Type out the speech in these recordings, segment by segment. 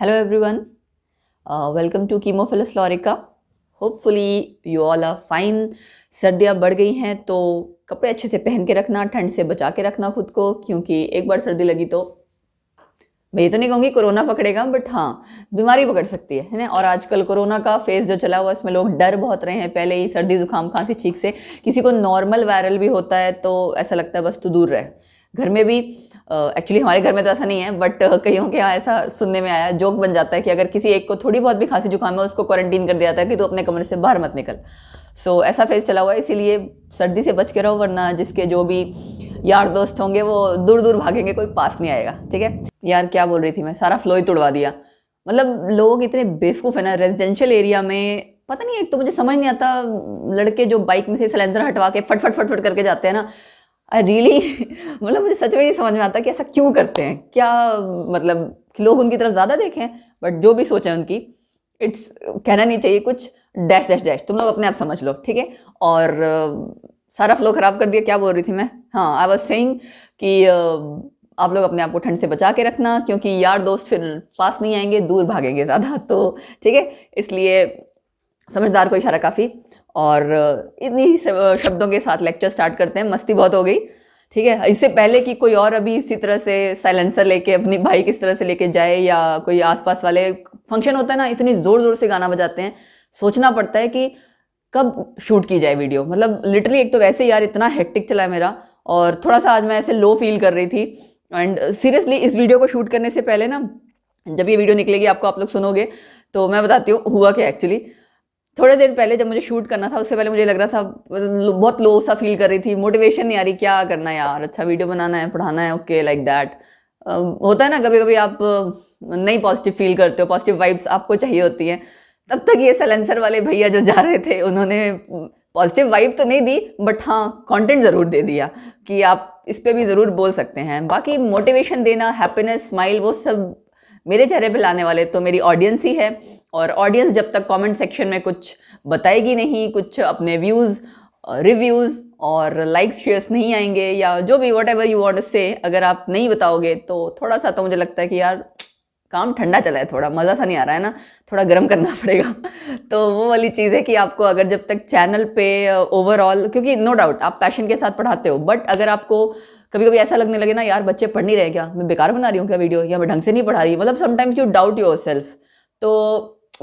Hello everyone, uh, welcome to Chemophilus lorica. Hopefully you all are fine. सर्दियाँ बढ़ गई हैं तो कपड़े अच्छे से पहन के रखना ठंड से बचा के रखना खुद को क्योंकि एक बार सर्दी लगी तो मैं ये तो नहीं कहूँगी कोरोना पकड़ेगा बट हाँ बीमारी पकड़ सकती है है ना और आजकल कोरोना का फेस जो चला हुआ उसमें लोग डर बहुत रहे हैं पहले ही सर्दी जुकाम खांसी छींक से किसी को नॉर्मल वायरल भी होता है तो ऐसा लगता है बस तो दूर रहे घर में भी एक्चुअली हमारे घर में तो ऐसा नहीं है बट कईयों के यहाँ ऐसा सुनने में आया जोक बन जाता है कि अगर किसी एक को थोड़ी बहुत भी खांसी जुकाम है उसको क्वारंटीन कर दिया जाता है कि तू तो अपने कमरे से बाहर मत निकल सो so, ऐसा फेज चला हुआ है इसीलिए सर्दी से बच के रहो वरना जिसके जो भी यार दोस्त होंगे वो दूर दूर भागेंगे कोई पास नहीं आएगा ठीक है यार क्या बोल रही थी मैं सारा फ्लो ही तोड़वा दिया मतलब लोग इतने बेवकूफ़ है ना रेजिडेंशियल एरिया में पता नहीं एक तो मुझे समझ नहीं आता लड़के जो बाइक में से सिलेंसर हटवा के फट फट फट फट करके जाते हैं ना आई रियली मतलब मुझे सच में नहीं समझ में आता कि ऐसा क्यों करते हैं क्या मतलब लोग उनकी तरफ ज़्यादा देखें बट जो भी सोचें उनकी इट्स कहना नहीं चाहिए कुछ डैश डैश डैश तुम लोग अपने आप समझ लो ठीक है और सारा फ्लो ख़राब कर दिया क्या बोल रही थी मैं हाँ आई वॉज सेंग कि आप लोग अपने आप को ठंड से बचा के रखना क्योंकि यार दोस्त फिर पास नहीं आएंगे दूर भागेंगे ज़्यादा तो ठीक है इसलिए समझदार को इशारा काफ़ी और इन्हीं शब्दों के साथ लेक्चर स्टार्ट करते हैं मस्ती बहुत हो गई ठीक है इससे पहले कि कोई और अभी इसी तरह से साइलेंसर लेके अपनी भाई किस तरह से लेके जाए या कोई आसपास वाले फंक्शन होता है ना इतनी ज़ोर ज़ोर से गाना बजाते हैं सोचना पड़ता है कि कब शूट की जाए वीडियो मतलब लिटरली एक तो वैसे यार इतना हेक्टिक चला है मेरा और थोड़ा सा आज मैं ऐसे लो फील कर रही थी एंड सीरियसली इस वीडियो को शूट करने से पहले ना जब ये वीडियो निकलेगी आपको आप लोग सुनोगे तो मैं बताती हूँ हुआ क्या एक्चुअली थोड़े देर पहले जब मुझे शूट करना था उससे पहले मुझे लग रहा था बहुत लो सा फील कर रही थी मोटिवेशन नहीं आ रही क्या करना है यार अच्छा वीडियो बनाना है पढ़ाना है ओके लाइक दैट होता है ना कभी कभी आप नहीं पॉजिटिव फील करते हो पॉजिटिव वाइब्स आपको चाहिए होती है तब तक ये सलेंसर वाले भैया जो जा रहे थे उन्होंने पॉजिटिव वाइब तो नहीं दी बट हाँ कंटेंट ज़रूर दे दिया कि आप इस पर भी ज़रूर बोल सकते हैं बाकी मोटिवेशन देना हैप्पीनेस स्माइल वो सब मेरे चेहरे पे लाने वाले तो मेरी ऑडियंस ही है और ऑडियंस जब तक कमेंट सेक्शन में कुछ बताएगी नहीं कुछ अपने व्यूज़ रिव्यूज़ और लाइक्स शेयर्स नहीं आएंगे या जो भी वट एवर यू वॉन्ट से अगर आप नहीं बताओगे तो थोड़ा सा तो मुझे लगता है कि यार काम ठंडा चला है थोड़ा मज़ा सा नहीं आ रहा है ना थोड़ा गर्म करना पड़ेगा तो वो वाली चीज़ है कि आपको अगर जब तक चैनल पे ओवरऑल क्योंकि नो no डाउट आप पैशन के साथ पढ़ाते हो बट अगर आपको कभी कभी ऐसा लगने लगे ना यार बच्चे पढ़ नहीं रहे क्या मैं बेकार बना रही हूँ क्या वीडियो या मैं ढंग से नहीं पढ़ा रही मतलब sometimes you doubt yourself तो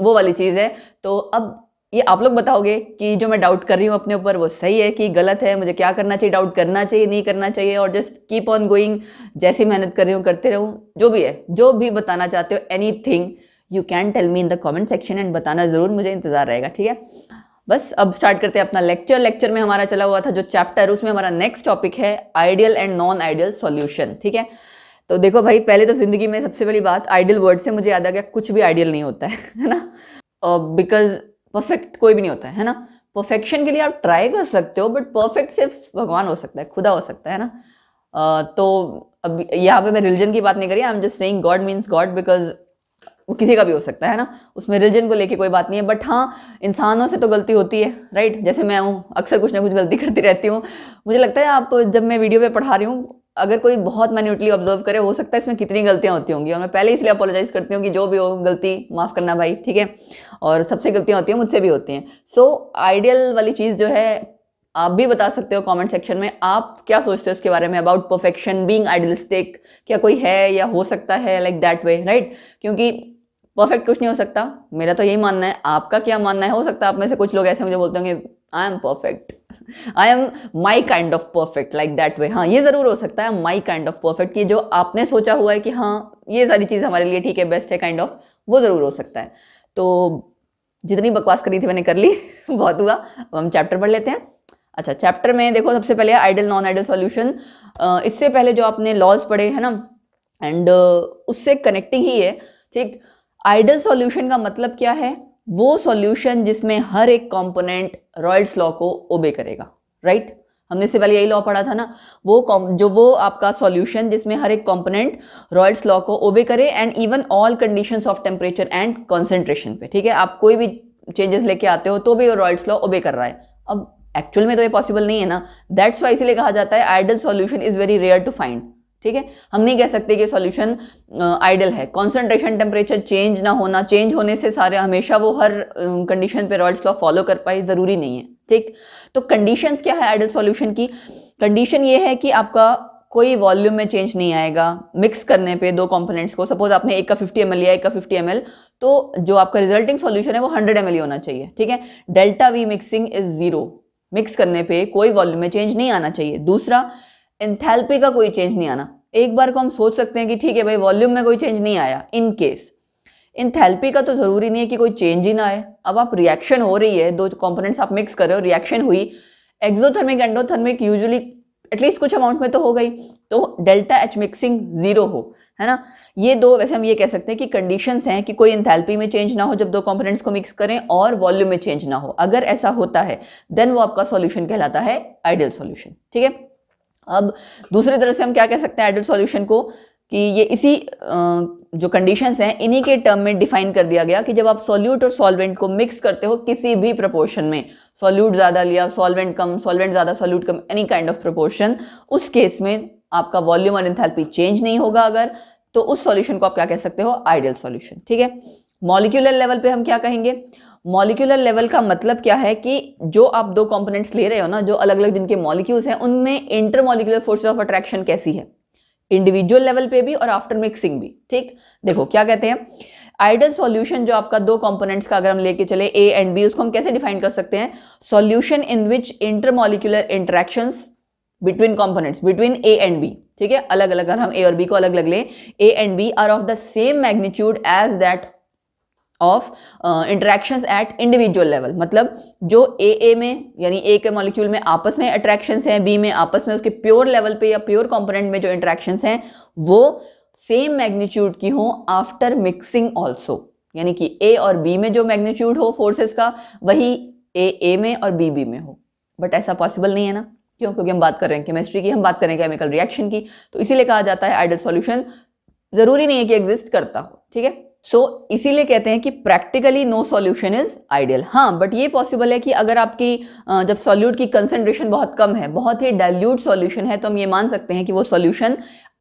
वो वाली चीज़ है तो अब ये आप लोग बताओगे कि जो मैं डाउट कर रही हूँ अपने ऊपर वो सही है कि गलत है मुझे क्या करना चाहिए डाउट करना चाहिए नहीं करना चाहिए और जस्ट कीप ऑन गोइंग जैसी मेहनत कर रही हूँ करते रहूँ जो भी है जो भी बताना चाहते हो anything you can tell me in the comment section and बताना ज़रूर मुझे इंतज़ार रहेगा ठीक है बस अब स्टार्ट करते हैं अपना लेक्चर लेक्चर में हमारा चला हुआ था जो चैप्टर उसमें हमारा नेक्स्ट टॉपिक है ideal and non ideal solution ठीक है तो देखो भाई पहले तो ज़िंदगी में सबसे पहली बात आइडियल वर्ड से मुझे याद आ गया कुछ भी आइडियल नहीं होता है है ना बिकॉज परफेक्ट कोई भी नहीं होता है है ना परफेक्शन के लिए आप ट्राई कर सकते हो बट परफेक्ट सिर्फ भगवान हो सकता है खुदा हो सकता है ना uh, तो अब यहाँ पे मैं रिलीजन की बात नहीं करी I am just saying God means God because वो किसी का भी हो सकता है ना उसमें रिलीजन को लेके कोई बात नहीं है बट हाँ इंसानों से तो गलती होती है राइट जैसे मैं हूँ अक्सर कुछ ना कुछ गलती करती रहती हूँ मुझे लगता है आप जब मैं वीडियो पे पढ़ा रही हूँ अगर कोई बहुत माइन्यूटली ऑब्जर्व करे हो सकता है इसमें कितनी गलतियाँ होती होंगी और मैं पहले इसलिए अपोलोजाइज करती हूँ कि जो भी हो गलती माफ़ करना भाई ठीक है और सबसे गलतियाँ होती हैं मुझसे भी होती हैं सो so, आइडियल वाली चीज़ जो है आप भी बता सकते हो कमेंट सेक्शन में आप क्या सोचते हो उसके बारे में अबाउट परफेक्शन बीइंग आइडियलिस्टिक क्या कोई है या हो सकता है लाइक दैट वे राइट क्योंकि परफेक्ट कुछ नहीं हो सकता मेरा तो यही मानना है आपका क्या मानना है हो सकता है आप में से कुछ लोग ऐसे मुझे बोलते होंगे I am perfect I am my kind of perfect like that way हाँ ये ज़रूर हो सकता है माई काइंड ऑफ परफेक्ट कि जो आपने सोचा हुआ है कि हाँ ये सारी चीज़ हमारे लिए ठीक है बेस्ट है काइंड kind ऑफ of, वो ज़रूर हो सकता है तो जितनी बकवास करी थी मैंने कर ली बहुत हुआ अब हम चैप्टर पढ़ लेते हैं अच्छा चैप्टर में देखो सबसे पहले आइडल नॉन आइडल सॉल्यूशन इससे पहले जो आपने लॉज पढ़े है ना एंड uh, उससे कनेक्टिंग ही है ठीक आइडल सॉल्यूशन का मतलब क्या है वो सॉल्यूशन जिसमें हर एक कंपोनेंट रॉयल्स लॉ को ओबे करेगा राइट right? हमने से पहले यही लॉ पढ़ा था ना वो जो वो आपका सॉल्यूशन जिसमें हर एक कंपोनेंट रॉयल्स लॉ को ओबे करे and even all conditions of temperature and concentration पे ठीक है आप कोई भी चेंजेस लेके आते हो तो भी वो रॉयल्स लॉ ओबे कर रहा है अब एक्चुअल में तो ये पॉसिबल नहीं है ना दैट्स वाई इसीलिए कहा जाता है ideal solution is very rare to find ठीक है हम नहीं कह सकते कि सॉल्यूशन आइडल है कंसंट्रेशन टेम्परेचर चेंज ना होना चेंज होने से सारे हमेशा वो हर कंडीशन पे रॉयल्स लॉ फॉलो कर पाए ज़रूरी नहीं है ठीक तो कंडीशंस क्या है आइडल सॉल्यूशन की कंडीशन ये है कि आपका कोई वॉल्यूम में चेंज नहीं आएगा मिक्स करने पे दो कंपोनेंट्स को सपोज आपने एक का 50 एम लिया एक का 50 एम तो जो आपका रिजल्टिंग सॉल्यूशन है वो 100 एम होना चाहिए ठीक है delta V mixing is zero mix करने पे कोई वॉल्यूम में चेंज नहीं आना चाहिए दूसरा एंथैल्पी का कोई चेंज नहीं आना एक बार को हम सोच सकते हैं कि ठीक है भाई वॉल्यूम में कोई चेंज नहीं आया इन केस इंथैल्पी का तो ज़रूरी नहीं है कि कोई चेंज ही ना आए अब आप रिएक्शन हो रही है दो कंपोनेंट्स आप मिक्स कर रहे हो रिएक्शन हुई एक्जोथर्मिक एंडोथर्मिक यूजुअली एटलीस्ट कुछ अमाउंट में तो हो गई तो डेल्टा एच मिक्सिंग जीरो हो है ना ये दो वैसे हम ये कह सकते हैं कि कंडीशंस हैं कि कोई इंथैल्पी में चेंज ना हो जब दो कंपोनेंट्स को मिक्स करें और वॉल्यूम में चेंज ना हो अगर ऐसा होता है देन वो आपका सॉल्यूशन कहलाता है आइडियल सॉल्यूशन ठीक है अब दूसरी तरह से हम क्या कह सकते हैं एडल्ट सॉल्यूशन को कि ये इसी जो कंडीशंस हैं इन्हीं के टर्म में डिफाइन कर दिया गया कि जब आप सॉल्यूट और सॉल्वेंट को मिक्स करते हो किसी भी प्रोपोर्शन में सॉल्यूट ज़्यादा लिया सॉल्वेंट कम सॉल्वेंट ज़्यादा सॉल्यूट कम एनी काइंड ऑफ प्रोपोर्शन उस केस में आपका वॉल्यूम और इंथेलपी चेंज नहीं होगा अगर तो उस सॉल्यूशन को आप क्या कह सकते हो आइडियल सॉल्यूशन ठीक है मॉलिक्यूलर लेवल पे हम क्या कहेंगे मॉलिक्यूलर लेवल का मतलब क्या है कि जो आप दो कंपोनेंट्स ले रहे हो ना जो अलग अलग जिनके मॉलिक्यूल्स हैं उनमें intermolecular forces of attraction कैसी है इंडिविजुअल लेवल पे भी और आफ्टर मिक्सिंग भी ठीक देखो क्या कहते हैं आइडल सॉल्यूशन जो आपका दो कंपोनेंट्स का अगर हम लेके चले ए एंड बी उसको हम कैसे डिफाइन कर सकते हैं solution in which intermolecular interaction between components between A and B ठीक है अलग अलग अगर हम ए और बी को अलग अलग लें A and B are of the same magnitude as that of interactions at individual level मतलब जो ए ए में यानी ए के मॉलिक्यूल में आपस में अट्रैक्शन हैं बी में आपस में उसके प्योर लेवल पे या प्योर कंपोनेंट में जो इंट्रैक्शन हैं वो सेम मैग्नीट्यूड की हो आफ्टर मिक्सिंग ऑल्सो यानी कि ए और बी में जो मैग्नीट्यूड हो फोर्सेस का वही ए ए में और बी बी में हो बट ऐसा पॉसिबल नहीं है ना क्यों क्योंकि हम बात कर रहे हैं केमिस्ट्री की हम बात कर रहे हैं केमिकल रिएक्शन की तो इसीलिए कहा जाता है आइडल सॉल्यूशन ज़रूरी नहीं है कि एग्जिस्ट करता हो ठीक है सो so, इसीलिए कहते हैं कि practically no solution is ideal हाँ बट ये पॉसिबल है कि अगर आपकी जब सॉल्यूट की कंसेंट्रेशन बहुत कम है बहुत ही डाइल्यूट सॉल्यूशन है तो हम ये मान सकते हैं कि वो सॉल्यूशन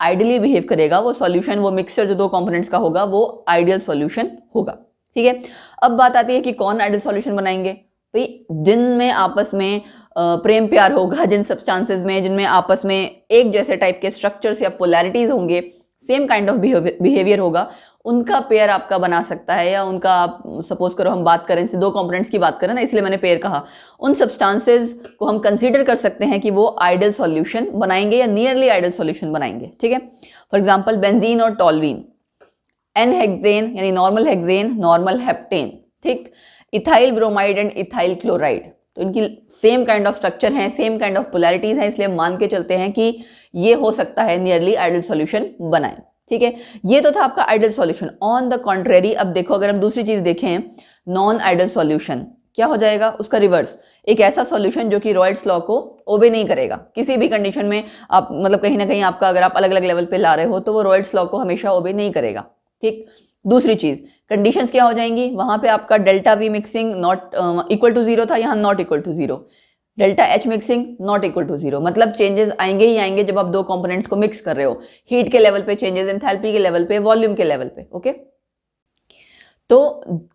आइडियली बिहेव करेगा वो सॉल्यूशन वो मिक्सचर जो दो कंपोनेंट्स का होगा वो आइडियल सॉल्यूशन होगा ठीक है अब बात आती है कि कौन आइडियल सॉल्यूशन बनाएंगे भाई जिनमें आपस में प्रेम प्यार होगा जिन चांसेज में जिनमें आपस में एक जैसे टाइप के स्ट्रक्चर्स या पोलैरिटीज होंगे सेम काइंड ऑफ बिहेवियर होगा उनका पेयर आपका बना सकता है या उनका आप सपोज करो हम बात करें दो कंपोनेंट्स की बात करें ना इसलिए मैंने पेयर कहा उन सब्सटेंसेस को हम कंसीडर कर सकते हैं कि वो आइडल सॉल्यूशन बनाएंगे या नियरली आइडल सॉल्यूशन बनाएंगे ठीक है फॉर एग्जाम्पल बेंजीन और टॉलवीन एन हेक्जेन यानी नॉर्मल हेक्जेन नॉर्मल हेप्टेन ठीक ethyl bromide and ethyl chloride तो इनकी सेम काइंड ऑफ स्ट्रक्चर है सेम काइंड ऑफ पोलैरिटीज़ हैं इसलिए मान के चलते हैं कि ये हो सकता है नियरली आइडल सॉल्यूशन बनाए ठीक है ये तो था आपका ideal solution on the contrary अब देखो अगर हम दूसरी चीज देखें नॉन आइडल सॉल्यूशन क्या हो जाएगा उसका रिवर्स एक ऐसा सॉल्यूशन जो कि रॉयल्स लॉ को ओबे नहीं करेगा किसी भी कंडीशन में आप मतलब कहीं ना कहीं आपका अगर आप अलग अलग लेवल पे ला रहे हो तो वो रॉयल्स लॉ को हमेशा ओबे नहीं करेगा ठीक दूसरी चीज कंडीशंस क्या हो जाएंगी वहां पे आपका delta V mixing not equal to zero था यहाँ not equal to zero delta H mixing not equal to zero मतलब चेंजेस आएंगे ही आएंगे जब आप दो कंपोनेंट्स को मिक्स कर रहे हो हीट के लेवल पे चेंजेस इन के लेवल पे वॉल्यूम के लेवल पे ओके तो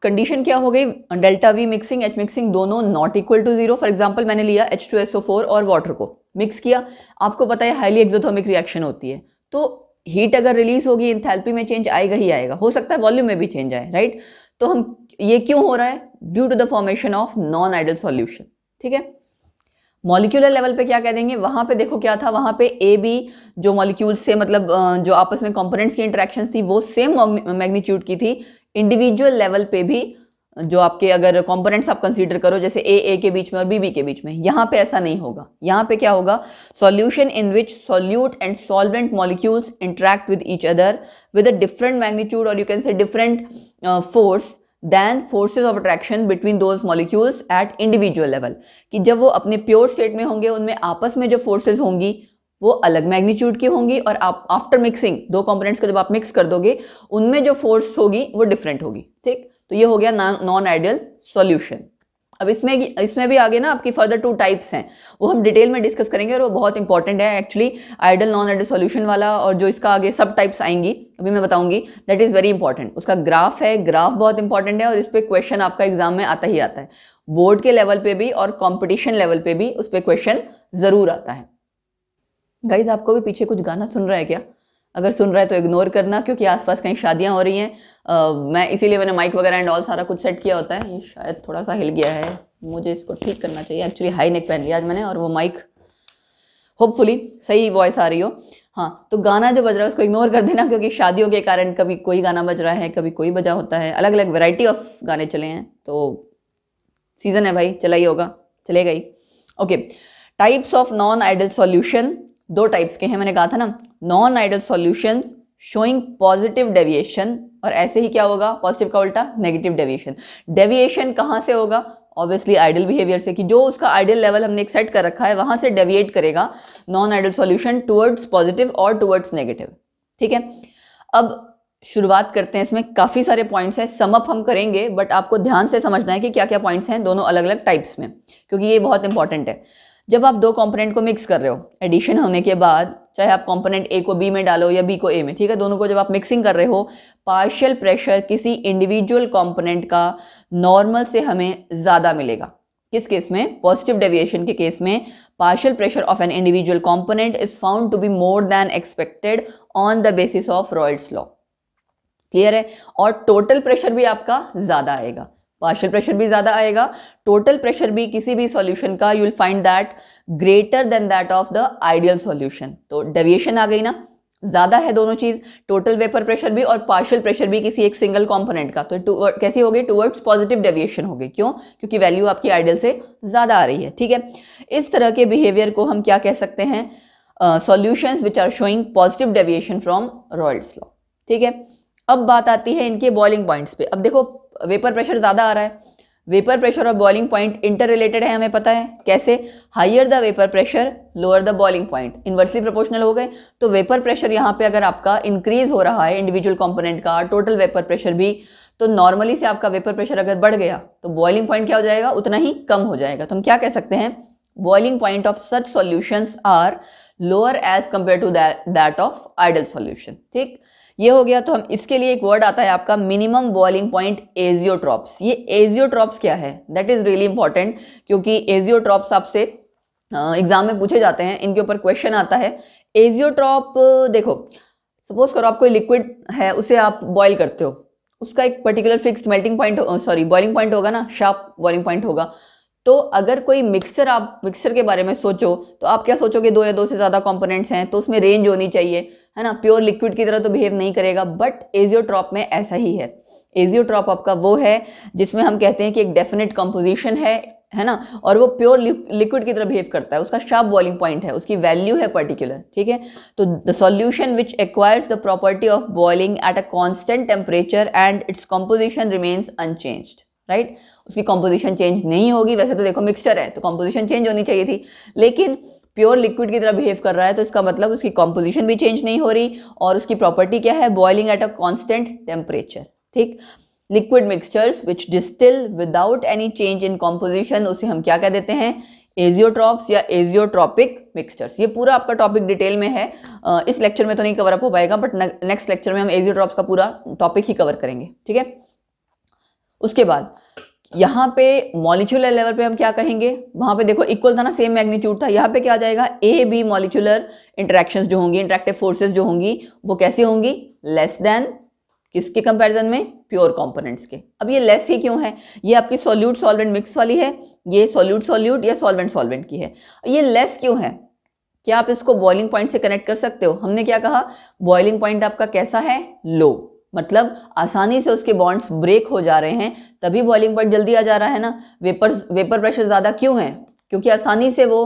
कंडीशन क्या हो गई delta V mixing H mixing दोनों not equal to zero for example मैंने लिया H two S O four और वाटर को मिक्स किया आपको पता है हाईली एक्जोथोमिक रिएक्शन होती है तो हीट अगर रिलीज होगी इंथैल्पी में चेंज आएगा ही आएगा हो सकता है वॉल्यूम में भी चेंज आए राइट तो हम ये क्यों हो रहा है due to the formation of non ideal solution ठीक है मॉलिक्यूलर लेवल पे क्या कह देंगे वहाँ पे देखो क्या था वहाँ पे ए बी जो मॉलिक्यूल से मतलब जो आपस में कंपोनेंट्स की इंटरेक्शन थी वो सेम मैग्नीट्यूड की थी इंडिविजुअल लेवल पे भी जो आपके अगर कंपोनेंट्स आप कंसीडर करो जैसे ए ए के बीच में और बी बी के बीच में यहाँ पे ऐसा नहीं होगा यहाँ पे क्या होगा solution in which solute and solvent molecules interact with each other with a different magnitude और you can say different force than forces of attraction between those molecules at individual level कि जब वो अपने प्योर स्टेट में होंगे उनमें आपस में जो फोर्सेज होंगी वो अलग मैग्नीट्यूड की होंगी और आप आफ्टर मिक्सिंग दो कॉम्पोनेंट्स को जब आप मिक्स कर दोगे उनमें जो फोर्स होगी वो डिफरेंट होगी ठीक तो ये हो गया नॉन आइडियल सॉल्यूशन अब इसमें इसमें भी आगे ना आपकी फर्दर टू टाइप्स हैं वो हम डिटेल में डिस्कस करेंगे और वो बहुत इंपॉर्टेंट है actually ideal non ideal solution वाला और जो इसका आगे सब टाइप्स आएंगी अभी मैं बताऊंगी दैट इज़ वेरी इंपॉर्टेंट उसका ग्राफ है ग्राफ बहुत इंपॉर्टेंट है और इस पर क्वेश्चन आपका एग्जाम में आता ही आता है बोर्ड के लेवल पे भी और कॉम्पिटिशन लेवल पे भी उस पर क्वेश्चन ज़रूर आता है गाइज आपको भी पीछे कुछ गाना सुन रहा है क्या अगर सुन रहा है तो इग्नोर करना क्योंकि आसपास कहीं शादियां हो रही हैं मैं इसीलिए मैंने माइक वगैरह एंड ऑल सारा कुछ सेट किया होता है ये शायद थोड़ा सा हिल गया है मुझे इसको ठीक करना चाहिए एक्चुअली हाई नेक पहन लिया आज मैंने और वो माइक होपफुली सही वॉइस आ रही हो हाँ तो गाना जो बज रहा है उसको इग्नोर कर देना क्योंकि शादियों के कारण कभी कोई गाना बज रहा है कभी कोई बजा होता है अलग अलग वेराइटी ऑफ गाने चले हैं तो सीज़न है भाई चला ही होगा चलेगा ही okay types of non ideal solution दो टाइप्स के हैं मैंने कहा था ना non ideal solutions showing positive deviation और ऐसे ही क्या होगा पॉजिटिव का उल्टा नेगेटिव डेविएशन डेविएशन कहाँ से होगा ऑब्वियसली आइडियल बिहेवियर से कि जो उसका आइडियल लेवल हमने एक सेट कर रखा है वहाँ से डेविएट करेगा non ideal solution towards positive और टुवर्ड्स नेगेटिव ठीक है अब शुरुआत करते हैं इसमें काफ़ी सारे पॉइंट्स हैं समअप हम करेंगे बट आपको ध्यान से समझना है कि क्या क्या पॉइंट्स हैं दोनों अलग अलग टाइप्स में क्योंकि ये बहुत इंपॉर्टेंट है जब आप दो कंपोनेंट को मिक्स कर रहे हो एडिशन होने के बाद चाहे आप कंपोनेंट ए को बी में डालो या बी को ए में ठीक है दोनों को जब आप मिक्सिंग कर रहे हो पार्शियल प्रेशर किसी इंडिविजुअल कंपोनेंट का नॉर्मल से हमें ज़्यादा मिलेगा किस केस में पॉजिटिव डेविएशन के केस में partial pressure of an individual component is found to be more than expected on the basis of Raoult's law clear है और टोटल प्रेशर भी आपका ज़्यादा आएगा पार्शल प्रेशर भी ज़्यादा आएगा टोटल प्रेशर भी किसी भी सॉल्यूशन का you will find that greater than that of the ideal solution तो डेविएशन आ गई ना ज़्यादा है दोनों चीज़ टोटल वेपर प्रेशर भी और पार्शियल प्रेशर भी किसी एक सिंगल कंपोनेंट का तो कैसी हो गई टूवर्ड्स पॉजिटिव डेविएशन हो गई क्यों क्योंकि वैल्यू आपकी आइडियल से ज़्यादा आ रही है ठीक है इस तरह के बिहेवियर को हम क्या कह सकते हैं solutions which are showing positive deviation from Raoult's law ठीक है अब बात आती है इनके बॉइलिंग पॉइंट्स पे अब देखो वेपर प्रेशर ज़्यादा आ रहा है वेपर प्रेशर और बॉइलिंग पॉइंट इंटर रिलेटेड है हमें पता है कैसे higher the vapour pressure lower the boiling point inversely proportional हो गए तो वेपर प्रेशर यहाँ पे अगर आपका इंक्रीज हो रहा है इंडिविजुअल कंपोनेंट का टोटल वेपर प्रेशर भी तो नॉर्मली से आपका वेपर प्रेशर अगर बढ़ गया तो बॉइलिंग पॉइंट क्या हो जाएगा उतना ही कम हो जाएगा तो हम क्या कह सकते हैं boiling point of such solutions are lower as compare to that of ideal solution ठीक ये हो गया तो हम इसके लिए एक वर्ड आता है आपका मिनिमम बॉइलिंग पॉइंट एजियोट्रॉप्स ये एजियोट्रॉप्स क्या है दैट इज रियली इंपॉर्टेंट क्योंकि एजियोट्रॉप्स आपसे एग्जाम में पूछे जाते हैं इनके ऊपर क्वेश्चन आता है एजियोट्रॉप देखो सपोज करो आप कोई लिक्विड है उसे आप बॉयल करते हो उसका एक particular fixed melting point sorry boiling point होगा ना शार्प बॉइलिंग पॉइंट होगा तो अगर कोई मिक्सचर आप मिक्सचर के बारे में सोचो तो आप क्या सोचोगे दो या दो से ज़्यादा कंपोनेंट्स हैं तो उसमें रेंज होनी चाहिए है ना प्योर लिक्विड की तरह तो बिहेव नहीं करेगा बट एजियोट्रॉप में ऐसा ही है एजियोट्रॉप आपका वो है जिसमें हम कहते हैं कि एक डेफिनेट कंपोजिशन है है ना और वो प्योर लिक्विड की तरह बिहेव करता है उसका शार्प बॉइलिंग पॉइंट है उसकी वैल्यू है पर्टिकुलर ठीक है तो the solution which acquires the property of boiling at a constant temperature and its composition remains unchanged right उसकी कॉम्पोजिशन चेंज नहीं होगी वैसे तो देखो मिक्सचर है तो कॉम्पोजिशन चेंज होनी चाहिए थी लेकिन प्योर लिक्विड की तरह बिहेव कर रहा है तो इसका मतलब उसकी कॉम्पोजिशन भी चेंज नहीं हो रही और उसकी प्रॉपर्टी क्या है boiling at a constant temperature ठीक liquid mixtures which distil without any change in composition उसे हम क्या कह देते हैं एजियोट्रॉप्स या एजियोट्रॉपिक मिक्सचर्स ये पूरा आपका टॉपिक डिटेल में है इस लेक्चर में तो नहीं कवर अप हो पाएगा बट नेक्स्ट लेक्चर में हम एजियोट्रॉप्स का पूरा टॉपिक ही कवर करेंगे ठीक है उसके बाद यहाँ पे मॉलिक्यूलर लेवल पे हम क्या कहेंगे वहाँ पे देखो इक्वल था ना सेम मैग्नीट्यूड था यहाँ पे क्या आ जाएगा ए बी मॉलिक्यूलर इंटरेक्शंस जो होंगी इंटरेक्टिव फोर्सेस जो होंगी वो कैसी होंगी लेस देन किसके कंपैरिजन में प्योर कंपोनेंट्स के अब ये लेस ही क्यों है ये आपकी सॉल्यूट सॉल्वेंट मिक्स वाली है ये सॉल्यूट सॉल्यूट या सॉल्वेंट सॉल्वेंट की है ये लेस क्यों है क्या आप इसको बॉइलिंग पॉइंट से कनेक्ट कर सकते हो हमने क्या कहा बॉइलिंग पॉइंट आपका कैसा है लो मतलब आसानी से उसके बॉन्ड्स ब्रेक हो जा रहे हैं तभी बॉइलिंग पॉइंट जल्दी आ जा रहा है ना वेपर वेपर प्रेशर ज़्यादा क्यों है क्योंकि आसानी से वो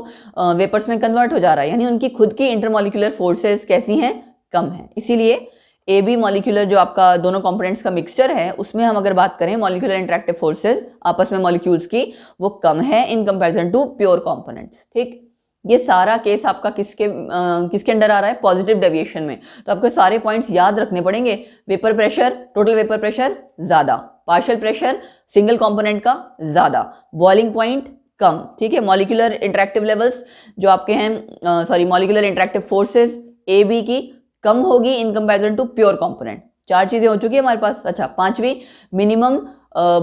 वेपर्स में कन्वर्ट हो जा रहा है यानी उनकी खुद की इंटरमोलिकुलर फोर्सेस कैसी हैं कम है इसीलिए ए बी मॉलिकुलर जो आपका दोनों कंपोनेंट्स का मिक्सचर है उसमें हम अगर बात करें मोलिकुलर इंट्रैक्टिव फोर्सेज आपस में मॉलिक्यूल्स की वो कम है in comparison to pure components ठीक ये सारा केस आपका किसके आ, किसके अंडर आ रहा है पॉजिटिव डेविएशन में तो आपको सारे पॉइंट्स याद रखने पड़ेंगे vapour pressure total vapour pressure ज़्यादा पार्शल प्रेशर सिंगल कंपोनेंट का ज़्यादा बॉइलिंग पॉइंट कम ठीक है मॉलिकुलर इंटरेक्टिव लेवल्स जो आपके हैं sorry molecular interactive forces A B की कम होगी in comparison to pure component चार चीज़ें हो चुकी है हमारे पास अच्छा पांचवी मिनिमम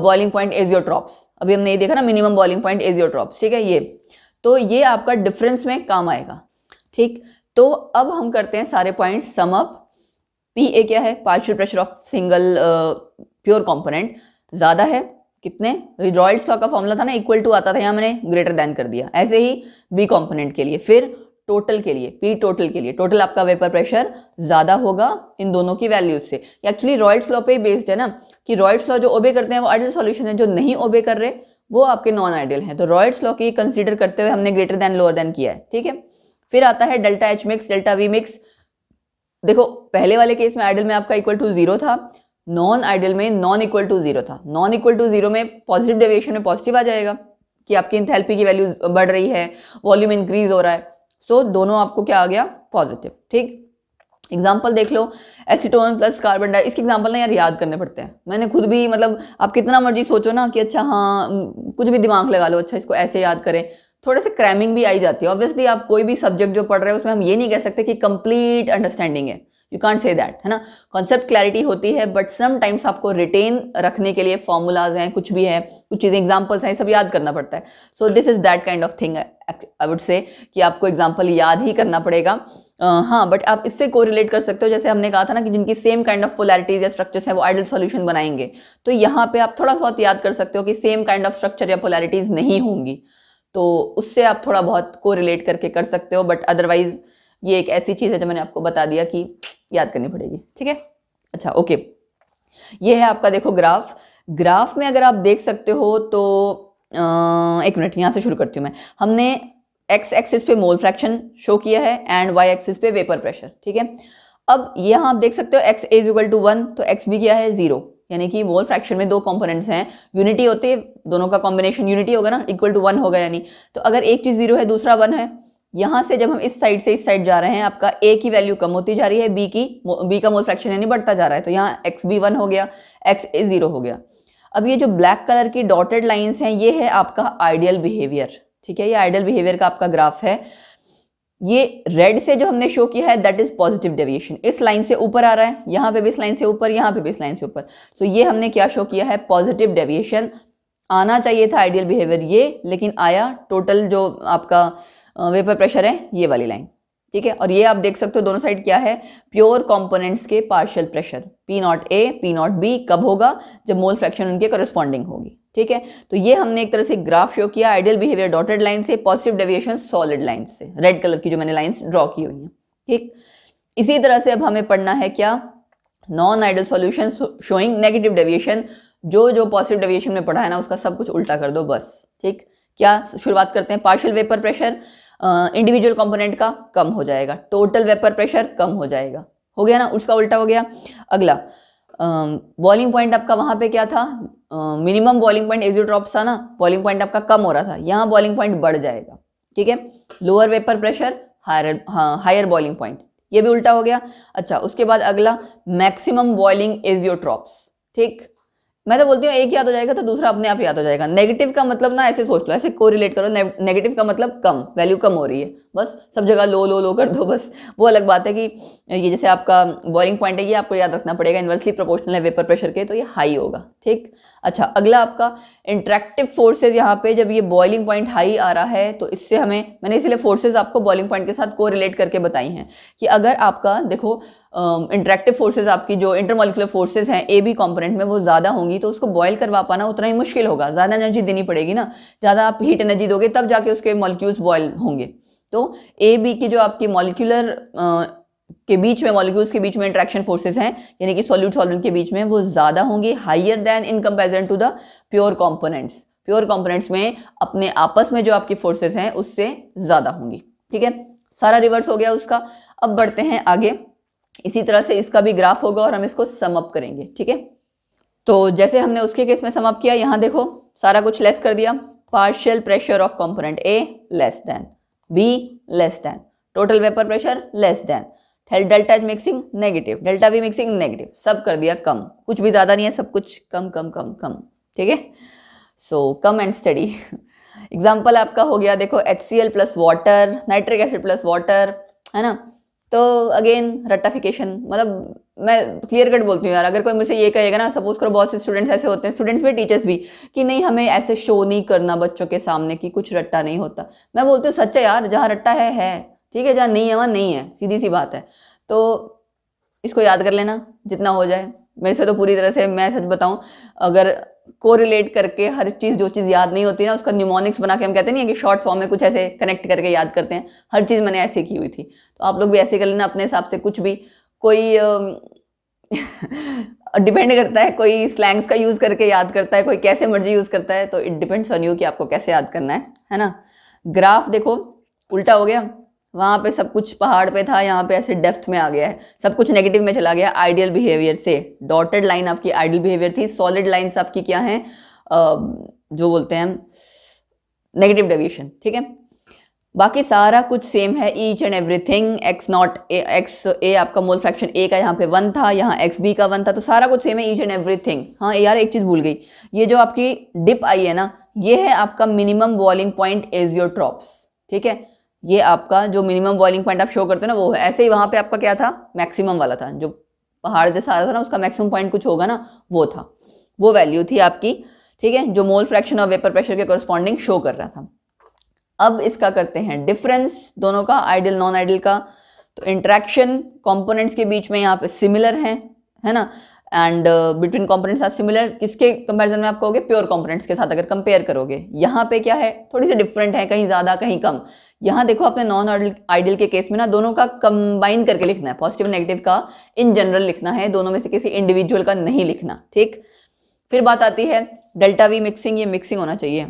बॉइलिंग पॉइंट एजियोट्रॉप्स अभी हमने ये देखा ना मिनिमम बॉइलिंग पॉइंट एजियोट्रॉप्स ठीक है ये तो ये आपका डिफरेंस में काम आएगा ठीक तो अब हम करते हैं सारे point sum up P A क्या है partial pressure of single pure component ज़्यादा है कितने रिड्रॉइड्स का फॉर्मूला था ना इक्वल टू आता था यहाँ मैंने ग्रेटर देन कर दिया ऐसे ही बी कॉम्पोनेंट के लिए फिर टोटल के लिए पी टोटल के लिए टोटल आपका वेपर प्रेशर ज़्यादा होगा इन दोनों की वैल्यूज से एक्चुअली रॉयल्स लॉ पे ही बेस्ड है ना कि रॉयल्स लॉ जो ओबे करते हैं वो आइडियल सॉल्यूशन है जो नहीं ओबे कर रहे वो आपके नॉन आइडियल हैं तो रॉयट्स लॉ की कंसिडर करते हुए हमने ग्रेटर देन लोअर देन किया है ठीक है फिर आता है delta H mix delta V mix देखो पहले वाले केस में आइडियल में आपका इक्वल टू जीरो था नॉन आइडियल में नॉन इक्वल टू जीरो था नॉन इक्वल टू जीरो में पॉजिटिव डेविएशन में पॉजिटिव आ जाएगा कि आपकी इंथेल्पी की वैल्यू बढ़ रही है वॉल्यूम इंक्रीज हो रहा है सो so, दोनों आपको क्या आ गया पॉजिटिव ठीक एग्जाम्पल देख लो एसिटोन प्लस कार्बन डाइ इसके एग्जाम्पल ना यार याद करने पड़ते हैं मैंने खुद भी मतलब आप कितना मर्जी सोचो ना कि अच्छा हाँ कुछ भी दिमाग लगा लो अच्छा इसको ऐसे याद करें थोड़े से क्रैमिंग भी आई जाती है ऑब्वियसली आप कोई भी सब्जेक्ट जो पढ़ रहे हो उसमें हम ये नहीं कह सकते कि कंप्लीट अंडरस्टैंडिंग है यू कॉन्ट से दैट है ना कॉन्सेप्ट क्लैरिटी होती है बट समाइम्स आपको रिटेन रखने के लिए फॉर्मूलाज हैं कुछ भी है कुछ चीज़ें एग्जाम्पल्स हैं सब याद करना पड़ता है so this is that kind of thing I would say कि आपको एग्जाम्पल याद ही करना पड़ेगा हाँ बट आप इससे को रिलेट कर सकते हो जैसे हमने कहा था ना कि जिनकी सेम काइंड ऑफ पोलैरिटीज या स्ट्रक्चर्स हैं वो आइडल सॉल्यूशन बनाएंगे तो यहाँ पे आप थोड़ा बहुत याद कर सकते हो कि सेम काइंड ऑफ स्ट्रक्चर या पोलैरिटीज नहीं होंगी तो उससे आप थोड़ा बहुत को रिलेट करके कर सकते हो बट अदरवाइज ये एक ऐसी चीज़ है जो मैंने आपको बता दिया कि याद करनी पड़ेगी ठीक है अच्छा ओके ये है आपका देखो ग्राफ ग्राफ में अगर आप देख सकते हो तो आ, एक मिनट यहाँ से शुरू करती हूँ मैं हमने एक्स एक्सिस पे मोल फ्रैक्शन शो किया है एंड वाई एक्सिस पे वेपर प्रेशर ठीक है अब यहाँ आप देख सकते हो X is equal to one तो एक्स भी क्या है जीरो यानी कि मोल फ्रैक्शन में दो कंपोनेंट्स हैं यूनिटी होते दोनों का कॉम्बिनेशन यूनिटी होगा ना इक्वल टू वन होगा यानी तो अगर एक चीज़ जीरो है दूसरा वन है यहाँ से जब हम इस साइड से इस साइड जा रहे हैं आपका ए की वैल्यू कम होती जा रही है बी की बी का मोल फ्रैक्शन यानी बढ़ता जा रहा है तो यहाँ एक्स बी वन हो गया एक्स ए ज़ीरो हो गया अब ये जो ब्लैक कलर की डॉटेड लाइन्स हैं ये है आपका आइडियल बिहेवियर ठीक है ये आइडल बिहेवियर का आपका ग्राफ है ये रेड से जो हमने शो किया है दैट इज पॉजिटिव डेविएशन इस लाइन से ऊपर आ रहा है यहां पे भी इस लाइन से ऊपर यहाँ पे भी इस लाइन से ऊपर सो so, ये हमने क्या शो किया है पॉजिटिव डेविएशन आना चाहिए था आइडियल बिहेवियर ये लेकिन आया टोटल जो आपका वेपर प्रेशर है ये वाली लाइन ठीक है और ये आप देख सकते हो दोनों साइड क्या है प्योर कॉम्पोनेंट्स के partial pressure P naught A P naught B कब होगा जब मोल फ्रैक्शन उनके करस्पॉन्डिंग होगी ठीक है तो ये हमने एक तरह से ग्राफ शो किया आइडियल बिहेवियर डॉटेड लाइन से पॉजिटिव डेविएशन सॉलिड लाइन से रेड कलर की जो मैंने लाइन ड्रॉ की हुई है ठीक इसी तरह से अब हमें पढ़ना है क्या non ideal solution showing negative deviation जो जो पॉजिटिव डेविएशन में पढ़ा है ना उसका सब कुछ उल्टा कर दो बस ठीक क्या शुरुआत करते हैं partial vapour pressure individual component का कम हो जाएगा टोटल वेपर प्रेशर कम हो जाएगा हो गया ना उसका उल्टा हो गया अगला बॉलिंग पॉइंट आपका वहां पे क्या था मिनिमम बॉलिंग पॉइंट एजियोट्रॉप था ना बॉलिंग पॉइंट आपका कम हो रहा था यहाँ बॉलिंग पॉइंट बढ़ जाएगा ठीक है lower vapour pressure higher higher boiling point ये भी उल्टा हो गया अच्छा उसके बाद अगला मैक्सिमम बॉलिंग एजियोट्रॉप्स ठीक मैं तो बोलती हूँ एक याद हो जाएगा तो दूसरा अपने आप याद हो जाएगा नेगेटिव का मतलब ना ऐसे सोच लो ऐसे कोरिलेट करो ने, नेगेटिव का मतलब कम वैल्यू कम हो रही है बस सब जगह लो लो लो कर दो बस वो अलग बात है कि ये जैसे आपका बॉइलिंग पॉइंट है ये आपको याद रखना पड़ेगा इन्वर्सली प्रोपोर्शनल है वेपर प्रेशर के तो ये हाई होगा ठीक अच्छा अगला आपका इंट्रैक्टिव फोर्सेज यहाँ पे जब ये बॉइलिंग पॉइंट हाई आ रहा है तो इससे हमें मैंने इसलिए फोर्सेज आपको बॉइलिंग पॉइंट के साथ को रिलेट करके बताई हैं कि अगर आपका देखो इंट्रैक्टिव uh, फोर्सेज आपकी जो इंटरमोलिकुलर फोर्सेज हैं ए बी कॉम्पोनेंट में वो ज़्यादा होंगी तो उसको बॉयल करवा पाना उतना ही मुश्किल होगा ज़्यादा एनर्जी देनी पड़ेगी ना ज़्यादा आप हीट एनर्जी दोगे तब जाके उसके मॉलिक्यूल्स बॉयल होंगे तो ए बी की जो आपकी मॉलिकुलर के बीच में मॉलिक्यूल्स के बीच में इंट्रैक्शन फोर्सेस हैं यानी कि सॉल्यूट सॉल्वेंट के बीच में वो ज़्यादा होंगे higher than in comparison to the pure components pure components में अपने आपस में जो आपकी फोर्सेस हैं उससे ज़्यादा होंगी ठीक है सारा रिवर्स हो गया उसका अब बढ़ते हैं आगे इसी तरह से इसका भी ग्राफ होगा और हम इसको समअप करेंगे ठीक है तो जैसे हमने उसके केस में समअप किया यहाँ देखो सारा कुछ लेस कर दिया partial pressure of component A less than B less than total vapour pressure less than delta is mixing negative delta भी मिक्सिंग नेगेटिव सब कर दिया कम कुछ भी ज़्यादा नहीं है सब कुछ कम कम कम कम ठीक है so come and study example आपका हो गया देखो H C L plus water nitric acid plus water है ना तो अगेन रट्टाफिकेशन मतलब मैं क्लियर कट बोलती हूँ यार अगर कोई मुझसे ये कहेगा ना सपोज करो बहुत से स्टूडेंट्स ऐसे होते हैं स्टूडेंट्स भी टीचर्स भी कि नहीं हमें ऐसे शो नहीं करना बच्चों के सामने कि कुछ रट्टा नहीं होता मैं बोलती हूँ सच्चा यार जहाँ रट्टा है है ठीक है जहाँ नहीं है वहाँ नहीं है सीधी सी बात है तो इसको याद कर लेना जितना हो जाए मेरे से तो पूरी तरह से मैं सच बताऊँ अगर को रिलेट करके हर चीज़ जो चीज़ याद नहीं होती ना उसका न्यूमोनिक्स बना के हम कहते नहीं है कि शॉर्ट फॉर्म में कुछ ऐसे कनेक्ट करके याद करते हैं हर चीज़ मैंने ऐसे की हुई थी तो आप लोग भी ऐसे कर लेना अपने हिसाब से कुछ भी कोई डिपेंड करता है कोई स्लैंग्स का यूज़ करके याद करता है कोई कैसे मर्जी यूज़ करता है तो इट डिपेंड्स ऑन यू कि आपको कैसे याद करना है है ना ग्राफ देखो उल्टा हो गया वहाँ पे सब कुछ पहाड़ पे था यहाँ पे ऐसे डेप्थ में आ गया है सब कुछ नेगेटिव में चला गया आइडियल बिहेवियर से डॉटेड लाइन आपकी आइडियल बिहेवियर थी सॉलिड लाइन्स आपकी क्या हैं जो बोलते हैं नेगेटिव डेविएशन ठीक है बाकी सारा कुछ सेम है each and everything X naught X A आपका मोल फ्रैक्शन ए का यहाँ पे वन था यहाँ एक्स बी का वन था तो सारा कुछ सेम है ईच एंड एवरीथिंग हाँ यार एक चीज़ भूल गई ये जो आपकी डिप आई है ना ये है आपका minimum boiling point azeotropes ठीक है ये आपका जो मिनिमम बॉलिंग पॉइंट आप शो करते हो ना वो है ऐसे ही वहाँ पे आपका क्या था मैक्सिमम वाला था जो पहाड़ जैसा आ रहा था ना उसका मैक्सिमम पॉइंट कुछ होगा ना वो था वो वैल्यू थी आपकी ठीक है जो मोल फ्रैक्शन और वेपर प्रेशर के कॉरस्पॉन्डिंग शो कर रहा था अब इसका करते हैं डिफरेंस दोनों का आइडियल नॉन आइडियल का तो इंट्रैक्शन कॉम्पोनेंट्स के बीच में यहाँ पे सिमिलर हैं है ना and between components are similar किसके कंपैरिजन में आप कहोगे प्योर कॉम्पोनेंट्स के साथ अगर कंपेयर करोगे यहाँ पे क्या है थोड़ी सी डिफरेंट है कहीं ज़्यादा कहीं कम यहाँ देखो आपने नॉन आइडियल के केस में ना दोनों का कंबाइन करके लिखना है पॉजिटिव नेगेटिव का इन जनरल लिखना है दोनों में से किसी इंडिविजुअल का नहीं लिखना ठीक फिर बात आती है डेल्टा वी मिक्सिंग ये मिक्सिंग होना चाहिए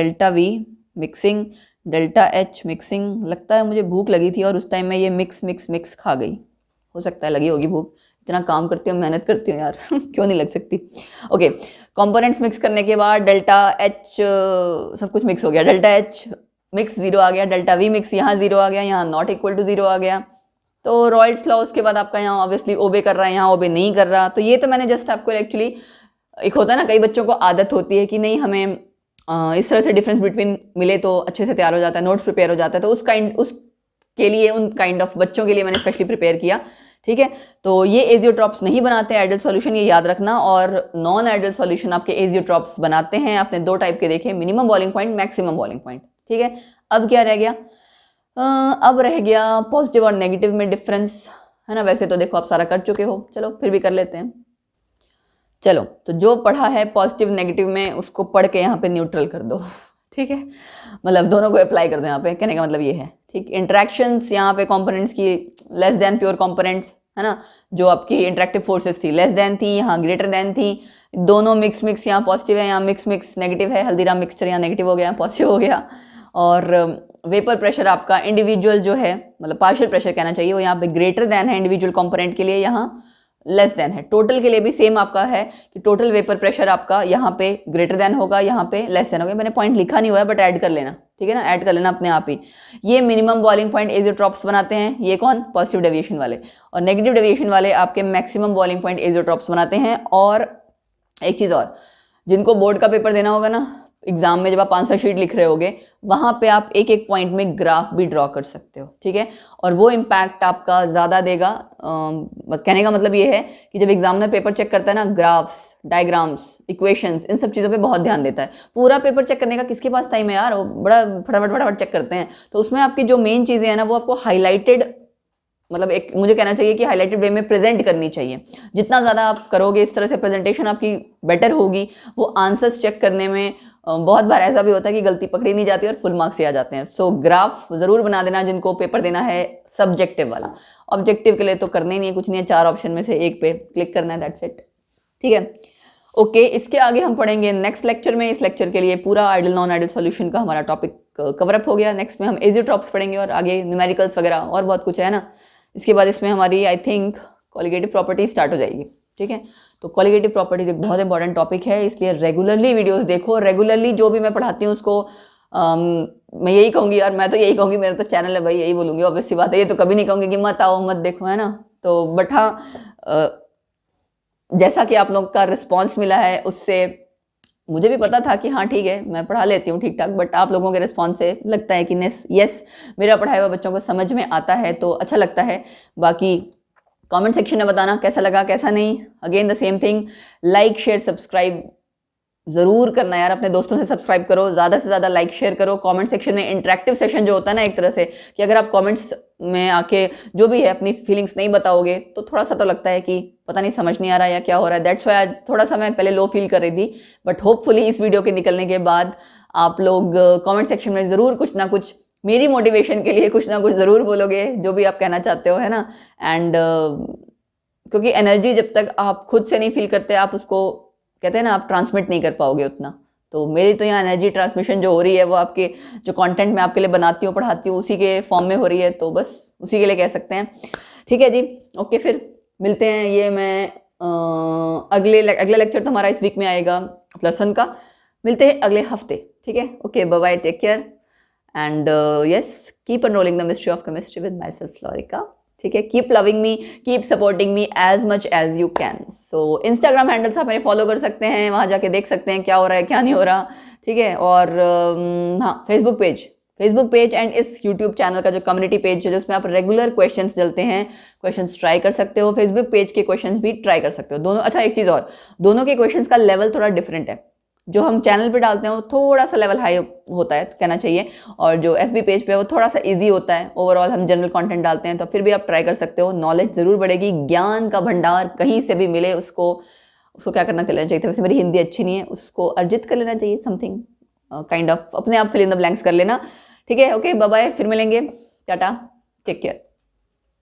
delta V mixing delta H mixing लगता है मुझे भूख लगी थी और उस टाइम में ये मिक्स मिक्स मिक्स खा गई हो सकता है लगी होगी भूख इतना काम करती हूँ मेहनत करती हूँ यार क्यों नहीं लग सकती ओके कंपोनेंट्स मिक्स करने के बाद डेल्टा एच सब कुछ मिक्स हो गया डेल्टा एच मिक्स जीरो आ गया डेल्टा वी मिक्स यहाँ जीरो आ गया यहाँ नॉट इक्वल टू जीरो आ गया तो रॉयल्स लॉ उसके बाद आपका यहाँ ऑब्वियसली ओबे कर रहा है यहाँ ओबे नहीं कर रहा तो ये तो मैंने जस्ट आपको एक्चुअली एक होता है ना कई बच्चों को आदत होती है कि नहीं हमें इस तरह से डिफरेंस बिटवीन मिले तो अच्छे से तैयार हो जाता है नोट्स प्रिपेयर हो जाता है तो उस काइंड उसके लिए उन काइंड ऑफ बच्चों के लिए मैंने स्पेशली प्रिपेयर किया ठीक है तो ये एजियोट्रॉप्स नहीं बनाते हैं एडल्ट सॉल्यूशन ये याद रखना और नॉन एडल्ट सॉल्यूशन आपके एजियोट्रॉप्स बनाते हैं आपने दो टाइप के देखे minimum boiling point maximum boiling point ठीक है अब क्या रह गया अब रह गया पॉजिटिव और नेगेटिव में डिफरेंस है ना वैसे तो देखो आप सारा कर चुके हो चलो फिर भी कर लेते हैं चलो तो जो पढ़ा है पॉजिटिव नेगेटिव में उसको पढ़ के यहाँ पे न्यूट्रल कर दो ठीक है मतलब दोनों को अप्लाई कर दो यहाँ पे कहने का मतलब ये है ठीक इंट्रैक्शंस यहाँ पे कंपोनेंट्स की लेस देन प्योर कंपोनेंट्स है ना जो आपकी इंट्रैक्टिव फोर्सेस थी लेस देन थी यहाँ ग्रेटर देन थी दोनों मिक्स मिक्स यहाँ पॉजिटिव है यहाँ मिक्स मिक्स नेगेटिव है हल्दीराम मिक्सचर यहाँ नेगेटिव हो गया पॉजिटिव हो गया और वेपर um, प्रेशर आपका इंडिविजुअल जो है मतलब पार्शियल प्रेशर कहना चाहिए वो यहाँ पे ग्रेटर देन है इंडिविजुअल कॉम्पोनेंट के लिए यहाँ लेस देन है टोटल के लिए भी सेम आपका है कि टोटल वेपर प्रेशर आपका यहाँ पे ग्रेटर देन होगा यहाँ पे लेस देन होगा मैंने पॉइंट लिखा नहीं हुआ है बट ऐड कर लेना ठीक है ना ऐड कर लेना अपने आप ही ये मिनिमम बॉलिंग पॉइंट एजोट्रॉप्स बनाते हैं ये कौन पॉजिटिव डेविएशन वाले और नेगेटिव डेविएशन वाले आपके मैक्सिमम बॉलिंग पॉइंट एजोट्रॉप्स बनाते हैं और एक चीज़ और जिनको बोर्ड का पेपर देना होगा ना एग्जाम में जब आप आंसर शीट लिख रहे होगे वहाँ पे आप एक एक पॉइंट में ग्राफ भी ड्रॉ कर सकते हो ठीक है और वो इम्पैक्ट आपका ज़्यादा देगा आ, कहने का मतलब ये है कि जब एग्जामिनर पेपर चेक करता है ना ग्राफ्स डायग्राम्स इक्वेशंस इन सब चीज़ों पे बहुत ध्यान देता है पूरा पेपर चेक करने का किसके पास टाइम है यार वो बड़ा फटाफट फटाफट चेक करते हैं तो उसमें आपकी जो मेन चीज़ें हैं ना वो आपको हाईलाइटेड मतलब एक मुझे कहना चाहिए कि हाईलाइटेड वे में प्रेजेंट करनी चाहिए जितना ज़्यादा आप करोगे इस तरह से प्रेजेंटेशन आपकी बेटर होगी वो आंसर्स चेक करने में बहुत बार ऐसा भी होता है कि गलती पकड़ी नहीं जाती और फुल मार्क्स ही आ जाते हैं सो so, ग्राफ ज़रूर बना देना जिनको पेपर देना है सब्जेक्टिव वाला ऑब्जेक्टिव के लिए तो करना ही नहीं है कुछ नहीं है चार ऑप्शन में से एक पे क्लिक करना है दैट्स इट ठीक है ओके okay, इसके आगे हम पढ़ेंगे नेक्स्ट लेक्चर में इस लेक्चर के लिए पूरा आइडल नॉन आइडल सोल्यूशन का हमारा टॉपिक कवरअप हो गया नेक्स्ट में हम एजियोट्रॉप्स पढ़ेंगे और आगे न्यूमेरिकल्स वगैरह और बहुत कुछ है ना इसके बाद इसमें हमारी I think qualitative property start हो जाएगी ठीक है तो क्वालिटेटिव प्रॉपर्टीज तो एक बहुत इंपॉर्टेंट टॉपिक है इसलिए रेगुलरली वीडियोस देखो रेगुलरली जो भी मैं पढ़ाती हूँ उसको आम, मैं यही कहूँगी और मैं तो यही कहूँगी मेरा तो चैनल है भाई यही बोलूँगी ऑब्वियसली बात है ये तो कभी नहीं कहूँगी कि मत आओ मत देखो है ना तो बट हाँ जैसा कि आप लोग का रिस्पॉन्स मिला है उससे मुझे भी पता था कि हाँ ठीक है मैं पढ़ा लेती हूँ ठीक ठाक बट आप लोगों के रिस्पॉन्स से लगता है कि नेस यस मेरा पढ़ाया हुआ बच्चों को समझ में आता है तो अच्छा लगता है बाकी कमेंट सेक्शन में बताना कैसा लगा कैसा नहीं again the same thing like share subscribe ज़रूर करना यार अपने दोस्तों से सब्सक्राइब करो ज़्यादा से ज़्यादा लाइक शेयर करो कमेंट सेक्शन में इंटरेक्टिव सेशन जो होता है ना एक तरह से कि अगर आप कमेंट्स में आके जो भी है अपनी फीलिंग्स नहीं बताओगे तो थोड़ा सा तो लगता है कि पता नहीं समझ नहीं आ रहा या क्या हो रहा है दैट्स वाई आज थोड़ा सा मैं पहले लो फील कर रही थी बट होपफुली इस वीडियो के निकलने के बाद आप लोग कॉमेंट सेक्शन में ज़रूर कुछ ना कुछ मेरी मोटिवेशन के लिए कुछ ना कुछ ज़रूर बोलोगे जो भी आप कहना चाहते हो है ना एंड uh, क्योंकि एनर्जी जब तक आप खुद से नहीं फील करते आप उसको कहते हैं ना आप ट्रांसमिट नहीं कर पाओगे उतना तो मेरी तो यहाँ एनर्जी ट्रांसमिशन जो हो रही है वो आपके जो कंटेंट मैं आपके लिए बनाती हूँ पढ़ाती हूँ उसी के फॉर्म में हो रही है तो बस उसी के लिए कह सकते हैं ठीक है जी ओके फिर मिलते हैं ये मैं आ, अगले अगला लेक्चर तो हमारा इस वीक में आएगा प्लस वन का मिलते हैं अगले हफ्ते ठीक है okay bye take care and keep uh, yes rolling the mystery of chemistry with myself florica ठीक है keep loving me keep supporting me as much as you can so Instagram handles आप मेरे follow कर सकते हैं वहाँ जाके देख सकते हैं क्या हो रहा है क्या नहीं हो रहा ठीक है और uh, हाँ Facebook page Facebook page and इस यूट्यूब चैनल का जो कम्युनिटी पेज है उसमें आप रेगुलर क्वेश्चंस डलते हैं क्वेश्चंस ट्राई कर सकते हो फेसबुक पेज के क्वेश्चंस भी ट्राई कर सकते हो दोनों अच्छा एक चीज़ और दोनों के क्वेश्चंस का लेवल थोड़ा डिफरेंट है जो हम चैनल पे डालते हैं वो थोड़ा सा लेवल हाई होता है कहना चाहिए और जो एफ पेज पे वो थोड़ा सा इजी होता है ओवरऑल हम जनरल कंटेंट डालते हैं तो फिर भी आप ट्राई कर सकते हो नॉलेज ज़रूर बढ़ेगी ज्ञान का भंडार कहीं से भी मिले उसको उसको क्या करना कर लेना चाहिए था वैसे मेरी हिंदी अच्छी नहीं है उसको अर्जित कर लेना चाहिए समथिंग काइंड ऑफ अपने आप फिल इन द ब्लैंक्स कर लेना ठीक है ओके बाय फिर मिलेंगे टाटा टेक केयर